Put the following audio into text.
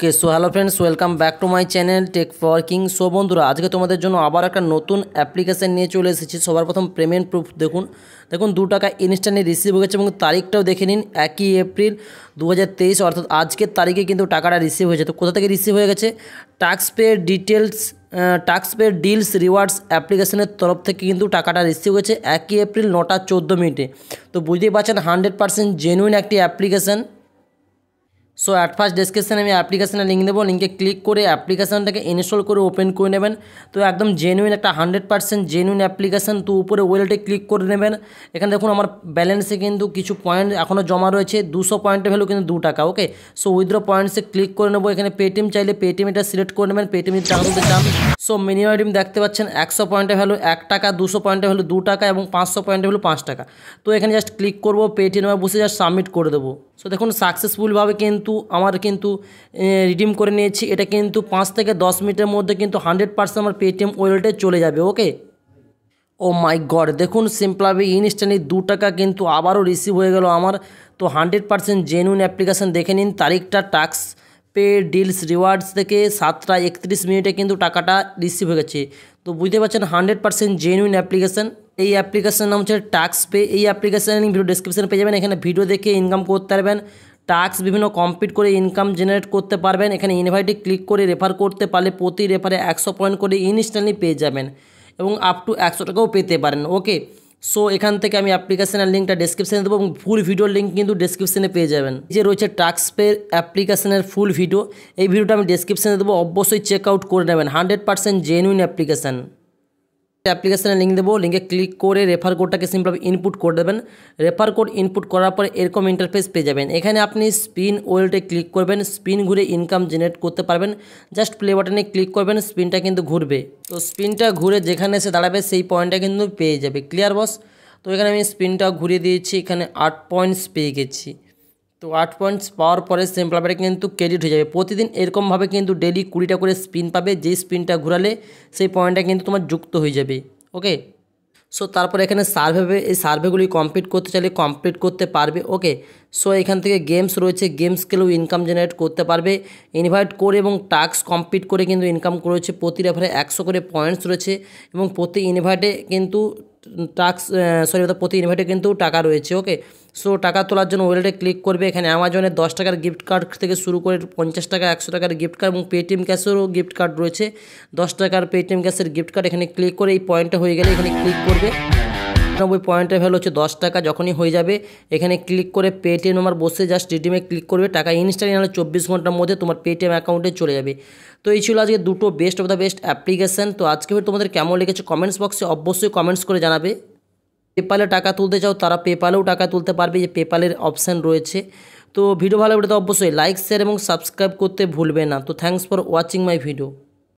okay so hello friends welcome back to my channel tech for king so বন্ধুরা আজকে তোমাদের জন্য আবার একটা নতুন অ্যাপ্লিকেশান নিয়ে চলে এসেছি সবার প্রথম পেমেন্ট প্রুফ দেখুন দেখুন দু টাকা ইনস্ট্যান্টে রিসিভ হয়েছে এবং তারিখটাও দেখে নিন একই এপ্রিল দু হাজার অর্থাৎ আজকের তারিখে কিন্তু টাকাটা রিসিভ হয়েছে তো কোথা থেকে রিসিভ হয়ে গেছে tax pay details tax pay deals rewards অ্যাপ্লিকেশনের তরফ থেকে কিন্তু টাকাটা রিসিভ হয়েছে একই এপ্রিল নটা চোদ্দো মিনিটে তো বুঝতেই পারছেন হান্ড্রেড পার্সেন্ট জেনুইন একটি অ্যাপ্লিকেশান সো অ্যাট ফার্স্ট ডিসক্রিপশানে আমি অ্যাপ্লিকেশানে লিঙ্ক দেবো লিঙ্কে ক্লিক করে অ্যাপ্লিকেশানটাকে ইনস্টল করে ওপেন করে নেবেন তো একদম জেনুইন একটা হান্ড্রেড পার্সেন্ট জেনুইন অ্যাপ্লিকেশান তো উপরে ওয়েলটে ক্লিক করে নেবেন এখানে দেখুন আমার ব্যালেন্সে কিন্তু কিছু পয়েন্ট এখনও জমা রয়েছে দুশো পয়েন্টের ভ্যালু কিন্তু দু টাকা ওকে সো উইথড্র পয়েন্টসে ক্লিক করে নেবো এখানে পেটিএম চাইলে পেটিএম এটা সিলেক্ট করে নেবেন পেটিএম যদি টাকা চান সো মিনিমাম আইটেম দেখতে পাচ্ছেন একশো পয়েন্টের ভ্যালু এক টাকা দুশো পয়েন্টের ভ্যালু দু টাকা এবং পাঁচশো পয়েন্টের ভ্যালু পাঁচ টাকা তো এখানে জাস্ট ক্লিক করবো পেটিএমে বসে জাস্ট সাবমিট করে দেবো সো দেখুন সাকসেসফুলভাবে কিন্তু আমার কিন্তু রিডিম করে নিয়েছি এটা কিন্তু পাঁচ থেকে দশ মিনিটের মধ্যে কিন্তু হান্ড্রেড পার্সেন্ট আমার পেটিএম ওয়ালেটে চলে যাবে ওকে ও মাই গড দেখুন সিম্পলাবে ইনস্ট্যান্টলি দু টাকা কিন্তু আবারও রিসিভ হয়ে গেল আমার তো হান্ড্রেড পার্সেন্ট জেনুইন অ্যাপ্লিকেশান দেখে নিন তারিখটা টাক্স পে ডিলস রিওয়ার্ডস থেকে সাতটা একত্রিশ মিনিটে কিন্তু টাকাটা রিসিভ হয়ে গেছে তো বুঝতে পারছেন হান্ড্রেড পার্সেন্ট জেনুইন অ্যাপ্লিকেশান এই অ্যাপ্লিকেশানের নাম হচ্ছে ট্যাক্স পে এই অ্যাপ্লিকেশান ভিডিও ডিসক্রিপশানে পেয়ে যাবেন এখানে ভিডিও দেখে ইনকাম করতে পারবেন ট্যাক্স বিভিন্ন কমপ্লিট করে ইনকাম জেনারেট করতে পারবেন এখানে ইনভাইটে ক্লিক করে রেফার করতে পারলে প্রতি রেফারে একশো পয়েন্ট করে ইনস্ট্যান্টলি পেয়ে যাবেন এবং আপ টু একশো টাকাও পেতে পারেন ওকে সো এখান থেকে আমি অ্যাপ্লিকেশনের লিঙ্কটা ডিসক্রিপশানে দেবো এবং ফুল ভিডিওর লিঙ্ক কিন্তু ডিসক্রিপশানে পেয়ে যাবেন যে রয়েছে টাস্কপের অ্যাপ্লিকেশানের ফুল ভিডিও এই ভিডিওটা আমি ডিসক্রিপশানে দেবো অবশ্যই চেক আউট করে নেবেন হান্ড্রেড পার্সেন্ট জেনুইন অ্যাপ্লিকেশান অ্যাপ্লিকেশানে লিঙ্ক দেবো লিঙ্কে ক্লিক করে রেফার কোডটাকে সিম্পল ইনপুট করে দেবেন রেফার কোড ইনপুট করার পর এরকম ইন্টারফেস পেয়ে যাবেন এখানে আপনি স্পিন ওয়েলটে ক্লিক করবেন স্পিন ঘুরে ইনকাম জেনারেট করতে পারবেন জাস্ট প্লে বাটনে ক্লিক করবেন স্পিনটা কিন্তু ঘুরবে তো স্পিনটা ঘুরে যেখানে এসে দাঁড়াবে সেই পয়েন্টটা কিন্তু পেয়ে যাবে ক্লিয়ার বস তো এখানে আমি স্পিনটা ঘুরিয়ে দিয়েছি এখানে আট পয়েন্টস পেয়ে গেছি তো আট পয়েন্টস পাওয়ার পরে সেম প্লাবারে কিন্তু ক্রেডিট হয়ে যাবে প্রতিদিন এরকমভাবে কিন্তু ডেলি কুড়িটা করে স্পিন পাবে যে স্পিনটা ঘুরালে সেই পয়েন্টটা কিন্তু তোমার যুক্ত হয়ে যাবে ওকে সো তারপর এখানে সার্ভে এই সার্ভেগুলি কমপ্লিট করতে চাইলে কমপ্লিট করতে পারবে ওকে সো এখান থেকে গেমস রয়েছে গেমস খেলেও ইনকাম জেনারেট করতে পারবে ইনভাইট করে এবং টাস্ক কমপ্লিট করে কিন্তু ইনকাম করেছে প্রতি রেফারে একশো করে পয়েন্টস রয়েছে এবং প্রতি ইনভাইটে কিন্তু টাক্স সরি অর্থাৎ প্রতি ইনভাইটে কিন্তু টাকা রয়েছে ওকে সো টাকা তোলার জন্য ওয়েলেটে ক্লিক করবে এখানে অ্যামাজনের দশ টাকার গিফট কার্ড থেকে শুরু করে পঞ্চাশ টাকা একশো টাকার গিফট কার্ড এবং পেটিএম ক্যাশেরও গিফট কার্ড রয়েছে দশ টাকার পেটিএম ক্যাশের গিফট কার্ড এখানে ক্লিক করে এই পয়েন্টটা হয়ে গেলে এখানে ক্লিক করবে আটানব্বই পয়েন্টের ভ্যালু হচ্ছে দশ টাকা যখনই হয়ে যাবে এখানে ক্লিক করে পেটিএম নম্বর বসে জাস্ট রিডিমে ক্লিক করবে টাকা ইনস্ট্যান্ট হলে চব্বিশ ঘন্টার মধ্যে তোমার পেটিএম অ্যাকাউন্টে চলে যাবে তো এই ছিল আজকে দুটো best of the best application তো আজকে তোমাদের কেমন লেগেছে কমেন্টস বক্সে অবশ্যই কমেন্টস করে জানাবে পেপালে টাকা তুলতে চাও তারা পেপালেও টাকা তুলতে পারবে যে পেপালের অপশান রয়েছে তো ভিডিও ভালো লাগলে তো অবশ্যই লাইক শেয়ার এবং সাবস্ক্রাইব করতে ভুলবে না তো thanks for watching my video